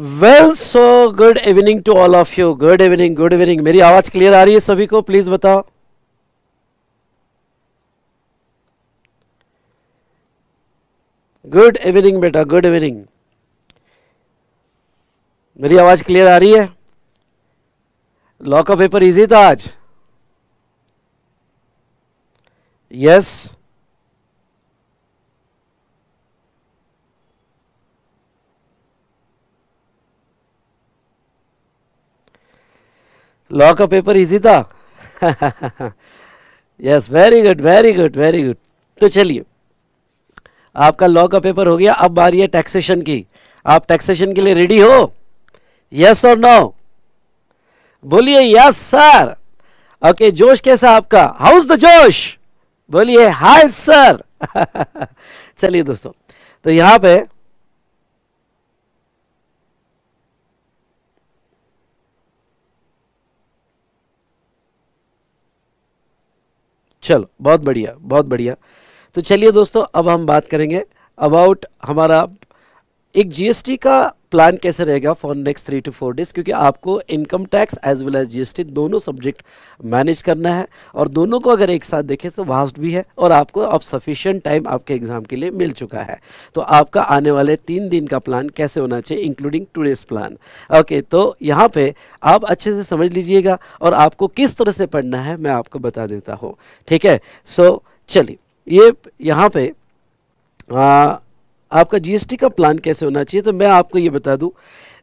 Well so good evening to all of you good evening good evening मेरी आवाज clear आ रही है सभी को प्लीज बताओ गुड इवनिंग बेटा गुड इवनिंग मेरी आवाज क्लियर आ रही है लॉ का पेपर इजी था आज यस yes. लॉ का पेपर इजी था yes very good very good very good तो चलिए आपका लॉ का पेपर हो गया अब बारी है टैक्सेशन की आप टैक्सेशन के लिए रेडी हो यस और नो बोलिए यस सर ओके जोश कैसा आपका हाउस द जोश बोलिए हाय सर चलिए दोस्तों तो यहां पे चलो बहुत बढ़िया बहुत बढ़िया तो चलिए दोस्तों अब हम बात करेंगे अबाउट हमारा एक जीएसटी का प्लान कैसे रहेगा for next three to four days क्योंकि आपको income tax as well as GST दोनों सब्जेक्ट मैनेज करना है और दोनों को अगर एक साथ देखें तो वास्ट भी है और आपको अब सफिशियंट टाइम आपके एग्जाम के लिए मिल चुका है तो आपका आने वाले तीन दिन का प्लान कैसे होना चाहिए इंक्लूडिंग टूडेज प्लान ओके तो यहाँ पे आप अच्छे से समझ लीजिएगा और आपको किस तरह से पढ़ना है मैं आपको बता देता हूँ ठीक है सो so, चलिए ये यहाँ पे आ, आपका जीएसटी का प्लान कैसे होना चाहिए तो मैं आपको ये बता दूं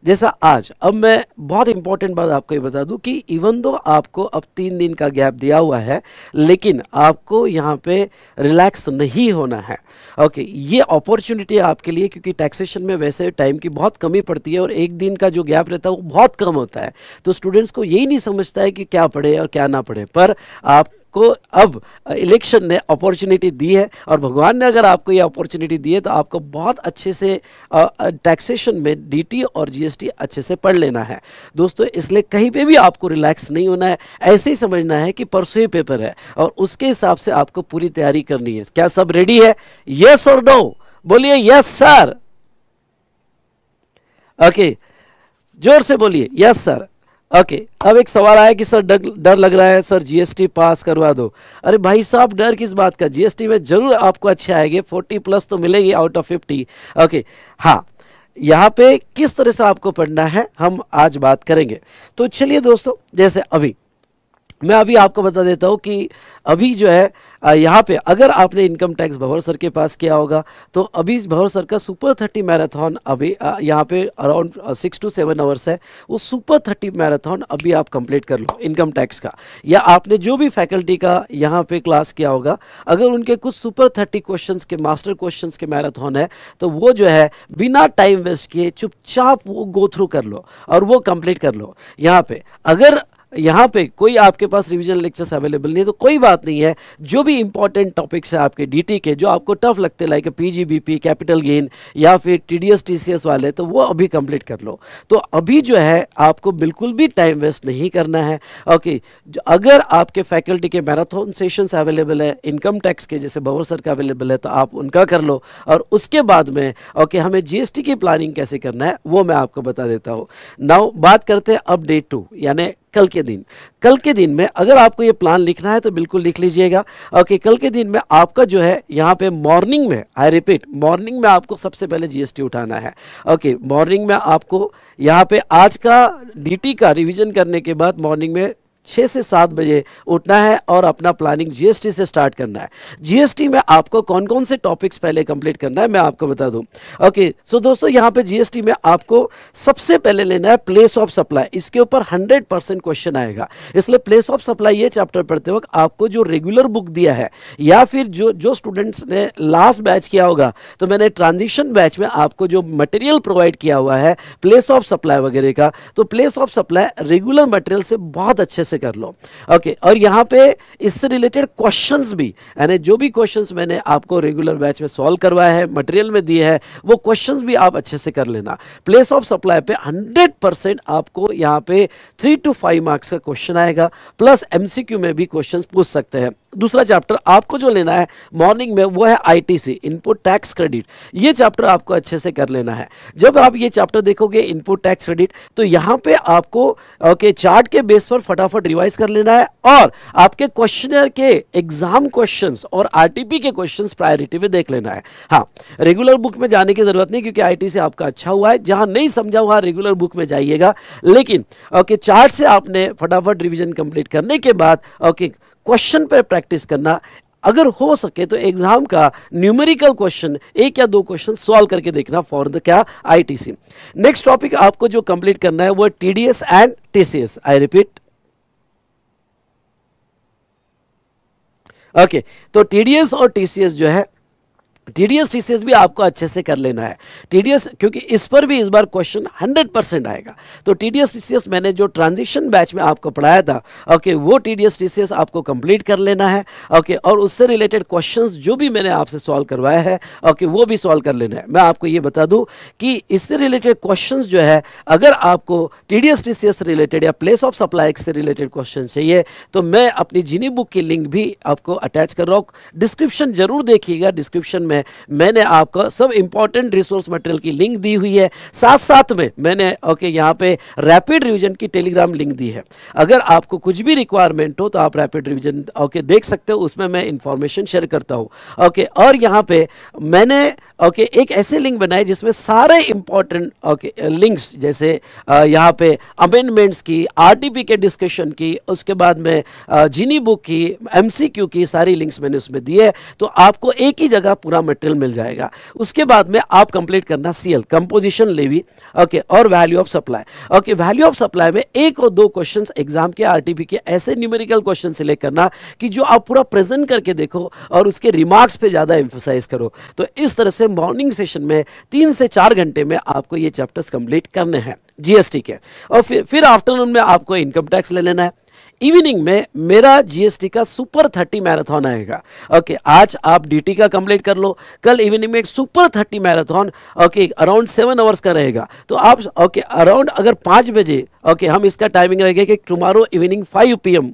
जैसा आज अब मैं बहुत इंपॉर्टेंट बात आपको ये बता दूं कि इवन दो आपको अब तीन दिन का गैप दिया हुआ है लेकिन आपको यहाँ पे रिलैक्स नहीं होना है ओके ये अपॉर्चुनिटी है आपके लिए क्योंकि टैक्सेशन में वैसे टाइम की बहुत कमी पड़ती है और एक दिन का जो गैप रहता है वो बहुत कम होता है तो स्टूडेंट्स को यही नहीं समझता है कि क्या पढ़े और क्या ना पढ़े पर आप को अब इलेक्शन ने अपॉर्चुनिटी दी है और भगवान ने अगर आपको ये अपॉर्चुनिटी दी है तो आपको बहुत अच्छे से टैक्सेशन में डीटी और जीएसटी अच्छे से पढ़ लेना है दोस्तों इसलिए कहीं पे भी आपको रिलैक्स नहीं होना है ऐसे ही समझना है कि परसों ही पेपर है और उसके हिसाब से आपको पूरी तैयारी करनी है क्या सब रेडी है यस और नो बोलिए यस सर ओके जोर से बोलिए यस सर ओके अब एक सवाल आया कि सर डर डर लग रहा है सर जीएसटी पास करवा दो अरे भाई साहब डर किस बात का जीएसटी में जरूर आपको अच्छे आएंगे फोर्टी प्लस तो मिलेगी आउट ऑफ फिफ्टी ओके हाँ यहाँ पे किस तरह से आपको पढ़ना है हम आज बात करेंगे तो चलिए दोस्तों जैसे अभी मैं अभी आपको बता देता हूँ कि अभी जो है यहाँ पे अगर आपने इनकम टैक्स भंवर सर के पास किया होगा तो अभी भंवर सर का सुपर थर्टी मैराथन अभी यहाँ पे around six to seven hours है वो सुपर थर्टी मैराथन अभी आप कंप्लीट कर लो इनकम टैक्स का या आपने जो भी फैकल्टी का यहाँ पे क्लास किया होगा अगर उनके कुछ सुपर थर्टी क्वेश्चन के मास्टर क्वेश्चन के मैराथन है तो वो जो है बिना टाइम वेस्ट किए चुपचाप वो गो थ्रू कर लो और वो कंप्लीट कर लो यहाँ पे अगर यहाँ पे कोई आपके पास रिविजन लेक्चर्स अवेलेबल नहीं है तो कोई बात नहीं है जो भी इंपॉर्टेंट टॉपिक्स हैं आपके डी के जो आपको टफ लगते like P P capital gain या फिर सी एस वाले तो वो अभी कंप्लीट कर लो तो अभी जो है आपको बिल्कुल भी टाइम वेस्ट नहीं करना है ओके अगर आपके फैकल्टी के मैराथन सेशंस अवेलेबल है इनकम टैक्स के जैसे भवर सर का अवेलेबल है तो आप उनका कर लो और उसके बाद में ओके हमें जी की प्लानिंग कैसे करना है वो मैं आपको बता देता हूँ नाउ बात करते हैं अपडेट टू यानी कल के दिन कल के दिन में अगर आपको ये प्लान लिखना है तो बिल्कुल लिख लीजिएगा ओके कल के दिन में आपका जो है यहाँ पे मॉर्निंग में आई रिपीट मॉर्निंग में आपको सबसे पहले जीएसटी उठाना है ओके मॉर्निंग में आपको यहाँ पे आज का डीटी का रिवीजन करने के बाद मॉर्निंग में छः से सात बजे उठना है और अपना प्लानिंग जीएसटी से स्टार्ट करना है जीएसटी में आपको कौन कौन से टॉपिक्स पहले कंप्लीट करना है मैं आपको बता दूं ओके सो दोस्तों यहां पे जीएसटी में आपको सबसे पहले लेना है प्लेस ऑफ सप्लाई इसके ऊपर हंड्रेड परसेंट क्वेश्चन आएगा इसलिए प्लेस ऑफ सप्लाई ये चैप्टर पढ़ते वक्त आपको जो रेगुलर बुक दिया है या फिर जो जो स्टूडेंट्स ने लास्ट बैच किया होगा तो मैंने ट्रांजिशन बैच में आपको जो मटेरियल प्रोवाइड किया हुआ है प्लेस ऑफ सप्लाई वगैरह का तो place of supply regular material से बहुत अच्छे से से कर लो ओके okay, और यहाँ पे इससे रिलेटेड क्वेश्चंस भी यानी जो भी क्वेश्चंस मैंने आपको रेगुलर बैच में सॉल्व करवाया है मटेरियल में दिए हैं वो क्वेश्चंस भी आप अच्छे से कर लेना प्लेस ऑफ सप्लाई पे 100 परसेंट आपको यहाँ पे थ्री टू फाइव मार्क्स का क्वेश्चन आएगा प्लस एमसीक्यू में भी क्वेश्चन पूछ सकते हैं दूसरा चैप्टर आपको जो लेना है मॉर्निंग में वो है आईटीसी इनपुट टैक्स क्रेडिट ये चैप्टर आपको अच्छे से कर लेना है जब आप ये चैप्टर देखोगे इनपुट टैक्स क्रेडिट तो यहां पे आपको ओके चार्ट के बेस पर फटाफट रिवाइज कर लेना है और आपके क्वेश्चनर के एग्जाम क्वेश्चंस और आरटीपी के क्वेश्चन प्रायोरिटी में देख लेना है हाँ रेगुलर बुक में जाने की जरूरत नहीं क्योंकि आई से आपका अच्छा हुआ है जहाँ नहीं समझा हुआ रेगुलर बुक में जाइएगा लेकिन ओके चार्ट से आपने फटाफट रिविजन कंप्लीट करने के बाद ओके क्वेश्चन पर प्रैक्टिस करना अगर हो सके तो एग्जाम का न्यूमेरिकल क्वेश्चन एक या दो क्वेश्चन सॉल्व करके देखना फॉर द क्या आईटीसी नेक्स्ट टॉपिक आपको जो कंप्लीट करना है वो TDS and TCS I repeat okay तो टीडीएस और टीसीएस जो है T D S T C S भी आपको अच्छे से कर लेना है टी डी एस क्योंकि इस पर भी इस बार क्वेश्चन हंड्रेड परसेंट आएगा तो T D S T C S मैंने जो ट्रांजिशन बैच में आपको पढ़ाया था ओके वो T D S T C S आपको कंप्लीट कर लेना है ओके और उससे रिलेटेड क्वेश्चन जो भी मैंने आपसे सॉल्व करवाया है ओके वो भी सॉल्व कर लेना है मैं आपको ये बता दूँ कि इससे रिलेटेड क्वेश्चन जो है अगर आपको T D S T C S related या प्लेस ऑफ सप्लाई से रिलेटेड क्वेश्चन चाहिए तो मैं अपनी जीनी बुक की लिंक भी आपको अटैच कर रहा हूँ डिस्क्रिप्शन जरूर देखिएगा डिस्क्रिप्शन में में मैंने आपको सब इंपॉर्टेंट रिसोर्स मटेरियल की लिंक दी हुई है साथ साथ में मैंने ओके यहाँ पे रैपिड रिविजन की टेलीग्राम लिंक दी है अगर आपको कुछ भी रिक्वायरमेंट हो तो आप रैपिड रिविजन ओके देख सकते हो उसमें मैं इंफॉर्मेशन शेयर करता हूँ ओके और यहाँ पे मैंने ओके okay, एक ऐसे लिंक बनाए जिसमें सारे इंपॉर्टेंट ओके लिंक्स जैसे यहाँ पे अमेंडमेंट्स की आर के डिस्कशन की उसके बाद में जीनी बुक की एमसीक्यू की सारी लिंक्स मैंने उसमें दी है तो आपको एक ही जगह पूरा मटेरियल मिल जाएगा उसके बाद में आप कंप्लीट करना सीएल कंपोजिशन लेवी ओके और value of supply okay value of supply में एक और दो क्वेश्चन एग्जाम के आरटीपी के ऐसे न्यूमेरिकल क्वेश्चन सिलेक्ट करना कि जो आप पूरा प्रेजेंट करके देखो और उसके रिमार्क्स पे ज़्यादा एम्फोसाइज करो तो इस तरह से मॉर्निंग सेशन में तीन से चार घंटे में आपको ये चैप्टर्स कंप्लीट करने हैं जीएसटी के और फिर फिर आफ्टरनून में आपको इनकम टैक्स ले लेना है इवनिंग में मेरा जीएसटी का सुपर थर्टी मैराथन आएगा ओके आज आप डीटी का कंप्लीट कर लो कल इवनिंग में एक super thirty marathon okay around seven hours का रहेगा तो आप ओके अराउंड अगर पाँच बजे ओके हम इसका टाइमिंग रहेगा कि टुमारो इवनिंग 5 पीएम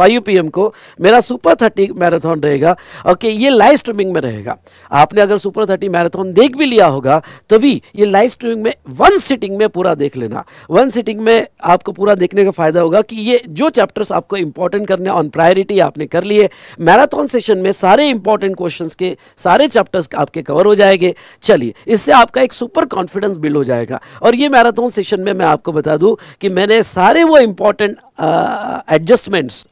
5 पीएम को मेरा सुपर थर्टी मैराथन रहेगा ओके ये लाइव स्ट्रीमिंग में रहेगा आपने अगर सुपर थर्टी मैराथन देख भी लिया होगा तभी ये लाइव स्ट्रीमिंग में वन सिटिंग में पूरा देख लेना वन सिटिंग में आपको पूरा देखने का फ़ायदा होगा कि ये जो चैप्टर्स आपको इंपॉर्टेंट करने ऑन प्रायोरिटी आपने कर लिए मैराथन सेशन में सारे इंपॉर्टेंट क्वेश्चन के सारे चैप्टर्स आपके कवर हो जाएंगे चलिए इससे आपका एक सुपर कॉन्फिडेंस बिल्ड हो जाएगा और ये मैराथन सेशन में मैं आपको बता दूँ कि कि मैंने सारे वो इम्पोर्टेंट एडजस्टमेंट्स uh,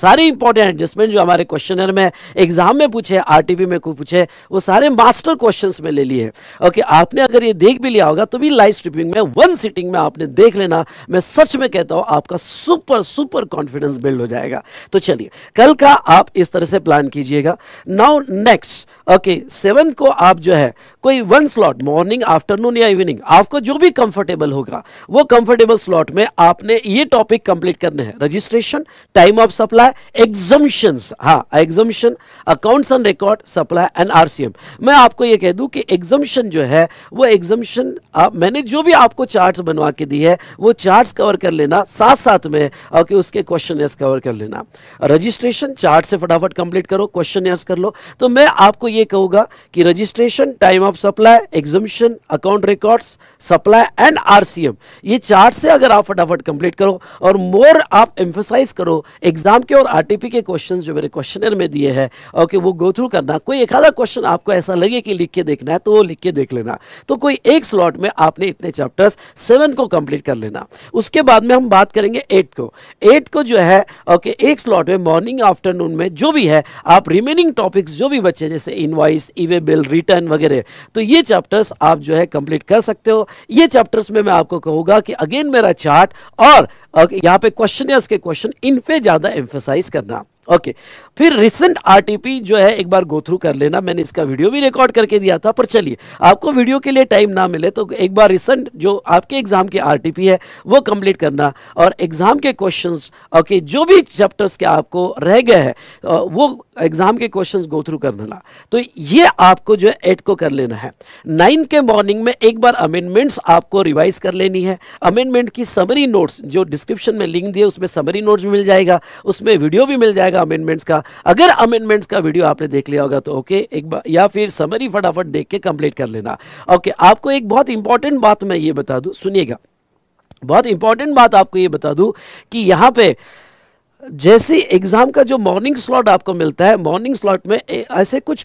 सारे इंपॉर्टेंट एडजस्टमेंट जो हमारे क्वेश्चनर में एग्जाम में पूछे आरटीपी में कोई पूछे वो सारे मास्टर क्वेश्चंस में ले लिए ओके आपने अगर ये देख भी लिया होगा तो भी लाइव स्ट्रीपिंग में वन सिटिंग में आपने देख लेना मैं सच में कहता हूँ आपका सुपर सुपर कॉन्फिडेंस बिल्ड हो जाएगा तो चलिए कल का आप इस तरह से प्लान कीजिएगा नाउ नेक्स्ट ओके सेवन को आप जो है कोई वन स्लॉट मॉर्निंग आफ्टरनून या इवनिंग आपको जो भी कंफर्टेबल होगा वो कंफर्टेबल स्लॉट में आपने ये टॉपिक कंप्लीट करने हैं रजिस्ट्रेशन टाइम ऑफ सप्लाई है एग्जम्पन्स हाँ exemption accounts on record supply and RCM मैं आपको ये कह दूं कि एग्जम्पन जो है वो एग्जम्पन मैंने जो भी आपको चार्ट्स बनवा के दी है वो चार्ट्स कवर कर लेना साथ साथ में और उसके क्वेश्चन कवर कर लेना रजिस्ट्रेशन चार्ट से फटाफट कंप्लीट करो क्वेश्चन कर लो तो मैं आपको ये कहूँगा कि registration time of supply exemption account records supply and RCM ये चार्ट से अगर आप फटाफट कंप्लीट करो और मोर आप एम्फोसाइज करो एग्जाम के और आरटीपी के क्वेश्चंस जो मेरे क्वेश्चनर में दिए हैं ओके वो गो थ्रू करना कोई एक आधा क्वेश्चन आपको ऐसा लगे कि लिख के देखना है तो वो लिख के देख लेना तो कोई एक स्लॉट में आपने इतने चैप्टर्स सेवन को कंप्लीट कर लेना उसके बाद में हम बात करेंगे एट को एट को जो है ओके एक स्लॉट में मॉर्निंग आफ्टरनून में जो भी है आप रिमेनिंग टॉपिक्स जो भी बचे जैसे इनवाइस ईवे बिल रिटर्न वगैरह तो ये चैप्टर्स आप जो है कंप्लीट कर सकते हो ये चैप्टर्स में मैं आपको कहूँगा कि अगेन मेरा चार्ट और okay, यहाँ पे क्वेश्चन के क्वेश्चन इन पे ज़्यादा एम्फोसाइज करना ओके okay. फिर रिसेंट आरटीपी जो है एक बार गो थ्रू कर लेना मैंने इसका वीडियो भी रिकॉर्ड करके दिया था पर चलिए आपको वीडियो के लिए टाइम ना मिले तो एक बार रिसेंट जो आपके एग्जाम की आरटीपी है वो कंप्लीट करना और एग्जाम के क्वेश्चंस ओके okay, जो भी चैप्टर्स के आपको रह गए हैं वो एग्ज़ाम के क्वेश्चंस गो थ्रू करने ला तो ये आपको जो है एट को कर लेना है नाइन के मॉर्निंग में एक बार अमेंडमेंट्स आपको रिवाइज कर लेनी है अमेंडमेंट की समरी नोट्स जो डिस्क्रिप्शन में लिंक दिए उसमें समरी नोट्स भी मिल जाएगा उसमें वीडियो भी मिल जाएगा अमेंडमेंट्स का अगर अमेंडमेंट्स का वीडियो आपने देख लिया होगा तो ओके एक बार या फिर समरी फटाफट देख के कंप्लीट कर लेना ओके आपको एक बहुत इंपॉर्टेंट बात मैं ये बता दूँ सुनिएगा बहुत इंपॉर्टेंट बात आपको ये बता दूँ कि यहाँ पे जैसे एग्ज़ाम का जो मॉर्निंग स्लॉट आपको मिलता है मॉर्निंग स्लॉट में ऐसे कुछ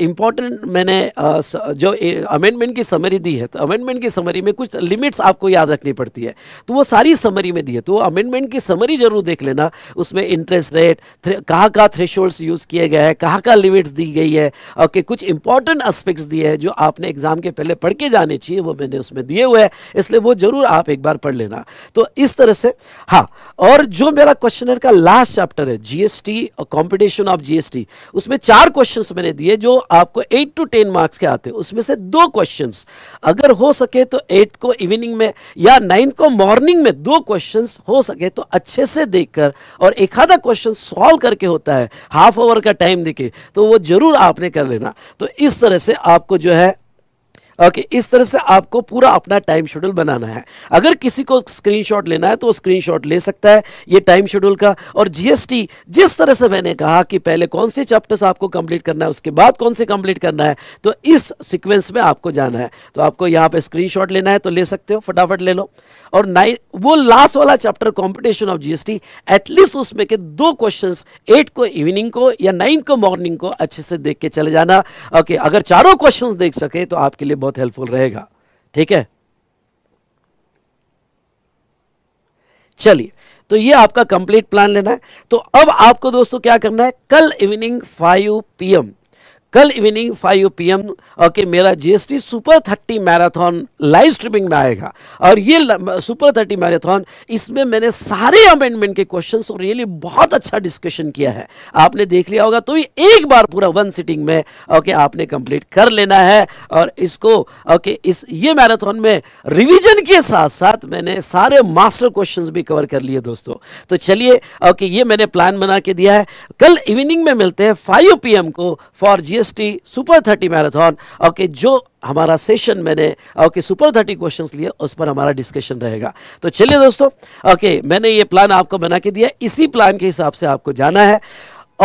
इंपॉर्टेंट मैंने आ, स, जो अमेंडमेंट की समरी दी है तो अमेंडमेंट की समरी में कुछ लिमिट्स आपको याद रखनी पड़ती है तो वो सारी समरी में दी है तो वो अमेंडमेंट की समरी ज़रूर देख लेना उसमें इंटरेस्ट रेट कहाँ कहाँ थ्रेशोल्ड्स यूज़ किए गए हैं कहाँ कहाँ लिमिट्स दी गई है और के कुछ इंपॉर्टेंट एस्पेक्ट्स दिए हैं जो आपने एग्ज़ाम के पहले पढ़ के जाने चाहिए वो मैंने उसमें दिए हुए हैं इसलिए वो ज़रूर आप एक बार पढ़ लेना तो इस तरह से हाँ और जो मेरा क्वेश्चनर का लास्ट चैप्टर है जीएसटी और कॉम्पिटिशन ऑफ जीएसटी उसमें चार क्वेश्चंस मैंने दिए जो आपको एट टू टेन मार्क्स के आते हैं उसमें से दो क्वेश्चंस अगर हो सके तो एट को इवनिंग में या नाइन्थ को मॉर्निंग में दो क्वेश्चंस हो सके तो अच्छे से देखकर और एक आधा क्वेश्चन सॉल्व करके होता है हाफ आवर का टाइम देखे तो वो जरूर आपने कर लेना तो इस तरह से आपको जो है ओके okay, इस तरह से आपको पूरा अपना टाइम शेड्यूल बनाना है अगर किसी को स्क्रीनशॉट लेना है तो स्क्रीनशॉट ले सकता है ये टाइम शेड्यूल का और जीएसटी जिस तरह से मैंने कहा कि पहले कौन से चैप्टर्स आपको कंप्लीट करना है उसके बाद कौन से कंप्लीट करना है तो इस सिक्वेंस में आपको जाना है तो आपको यहाँ पर स्क्रीन लेना है तो ले सकते हो फटाफट ले लो और नाइन वो लास्ट वाला chapter competition of GST at least उसमें के दो क्वेश्चन एट को इवनिंग को या नाइन को मॉर्निंग को अच्छे से देख के चले जाना ओके okay, अगर चारों क्वेश्चन देख सके तो आपके लिए बहुत हेल्पफुल रहेगा ठीक है चलिए तो ये आपका कंप्लीट प्लान लेना है तो अब आपको दोस्तों क्या करना है कल इवनिंग फाइव पीएम कल इवनिंग 5 पीएम ओके मेरा GST super thirty marathon live streaming में आएगा और ये सुपर थर्टी मैराथन इसमें मैंने सारे अमेंडमेंट के क्वेश्चन और रियली बहुत अच्छा डिस्कशन किया है आपने देख लिया होगा तो ये एक बार पूरा वन सिटिंग में ओके आपने कंप्लीट कर लेना है और इसको ओके इस ये मैराथन में रिविजन के साथ साथ मैंने सारे मास्टर क्वेश्चन भी कवर कर लिए दोस्तों तो चलिए ओके ये मैंने प्लान बना के दिया है कल इवनिंग में मिलते हैं फाइव पी को for G T super thirty marathon okay जो हमारा सेशन मैंने ओके सुपर थर्टी क्वेश्चंस लिए उस पर हमारा डिस्कशन रहेगा तो चलिए दोस्तों ओके मैंने ये प्लान आपको बना के दिया इसी प्लान के हिसाब से आपको जाना है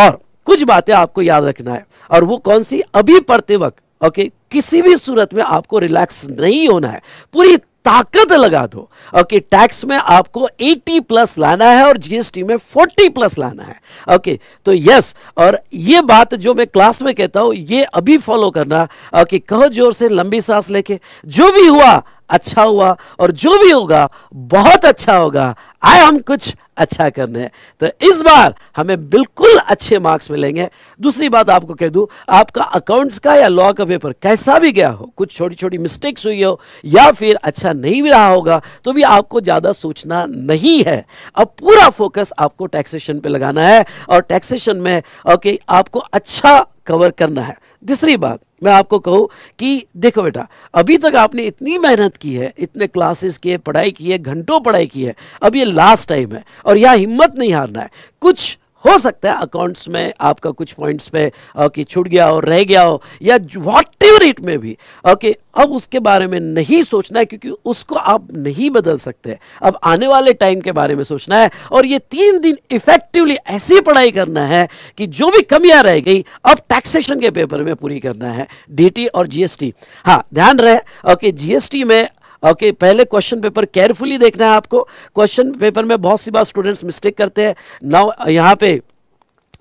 और कुछ बातें आपको याद रखना है और वो कौन सी अभी पढ़ते वक्त ओके किसी भी सूरत में आपको रिलैक्स नहीं होना है पूरी ताकत लगा दो ओके टैक्स में आपको 80 प्लस लाना है और जीएसटी में 40 प्लस लाना है ओके तो यस और ये बात जो मैं क्लास में कहता हूं ये अभी फॉलो करना ओके कहो जोर से लंबी सांस लेके जो भी हुआ अच्छा हुआ और जो भी होगा बहुत अच्छा होगा आए हम कुछ अच्छा करने तो इस बार हमें बिल्कुल अच्छे मार्क्स मिलेंगे दूसरी बात आपको कह दूं आपका अकाउंट्स का या लॉ का पेपर कैसा भी गया हो कुछ छोटी छोटी मिस्टेक्स हुई हो या फिर अच्छा नहीं भी रहा होगा तो भी आपको ज़्यादा सोचना नहीं है अब पूरा फोकस आपको टैक्सेशन पे लगाना है और टैक्सेशन में ओके आपको अच्छा कवर करना है दूसरी बात मैं आपको कहूँ कि देखो बेटा अभी तक आपने इतनी मेहनत की है इतने क्लासेस किए पढ़ाई की है घंटों पढ़ाई की है अब ये लास्ट टाइम है और यह हिम्मत नहीं हारना है कुछ हो सकता है अकाउंट्स में आपका कुछ पॉइंट्स पे ओके छूट गया हो रह गया हो या वॉट एवर इट में भी ओके अब उसके बारे में नहीं सोचना है क्योंकि उसको आप नहीं बदल सकते अब आने वाले टाइम के बारे में सोचना है और ये तीन दिन इफेक्टिवली ऐसी पढ़ाई करना है कि जो भी कमियां रह गई अब टैक्सेशन के पेपर में पूरी करना है डी और जीएसटी हाँ ध्यान रहे ओके जीएसटी में ओके पहले क्वेश्चन पेपर केयरफुली देखना है आपको क्वेश्चन पेपर में बहुत सी बार स्टूडेंट्स मिस्टेक करते हैं नाउ यहाँ पे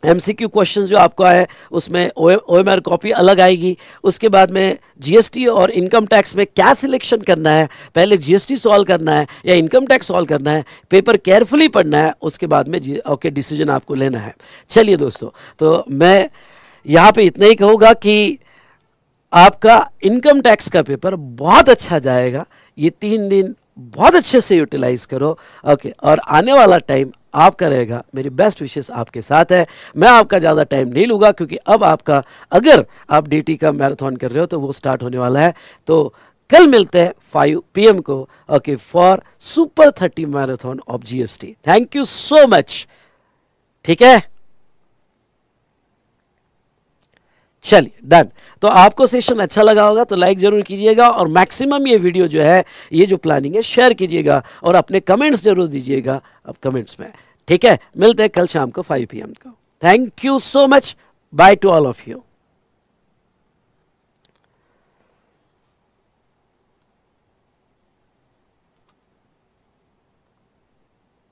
एम सी क्यू क्वेश्चन जो आपको आए उसमें ओ एम आर कॉपी अलग आएगी उसके बाद में जीएसटी और इनकम टैक्स में क्या सिलेक्शन करना है पहले जीएसटी सॉल्व करना है या इनकम टैक्स सॉल्व करना है पेपर केयरफुली पढ़ना है उसके बाद में ओके डिसीजन आपको लेना है चलिए दोस्तों तो मैं यहाँ पे इतना ही कहूँगा कि आपका इनकम टैक्स का पेपर बहुत अच्छा जाएगा ये तीन दिन बहुत अच्छे से यूटिलाइज करो ओके और आने वाला टाइम आपका रहेगा मेरी बेस्ट विशेष आपके साथ है मैं आपका ज़्यादा टाइम नहीं लूँगा क्योंकि अब आपका अगर आप डी का मैराथन कर रहे हो तो वो स्टार्ट होने वाला है तो कल मिलते हैं पी एम को okay for super thirty marathon of T thank you so much ठीक है चलिए डन तो आपको सेशन अच्छा लगा होगा तो लाइक ज़रूर कीजिएगा और मैक्सिमम ये वीडियो जो है ये जो प्लानिंग है शेयर कीजिएगा और अपने कमेंट्स जरूर दीजिएगा अब कमेंट्स में ठीक है मिलते हैं कल शाम को 5 पीएम को thank you so much bye to all of you